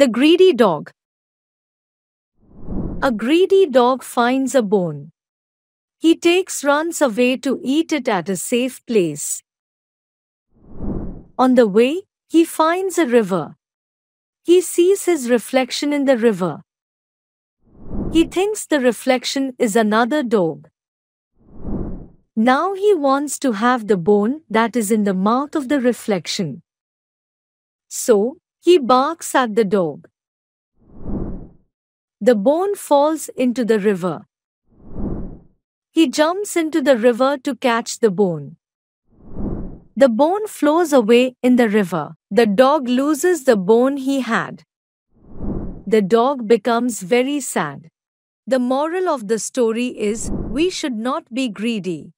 The Greedy Dog A greedy dog finds a bone. He takes runs away to eat it at a safe place. On the way, he finds a river. He sees his reflection in the river. He thinks the reflection is another dog. Now he wants to have the bone that is in the mouth of the reflection. So, he barks at the dog. The bone falls into the river. He jumps into the river to catch the bone. The bone flows away in the river. The dog loses the bone he had. The dog becomes very sad. The moral of the story is we should not be greedy.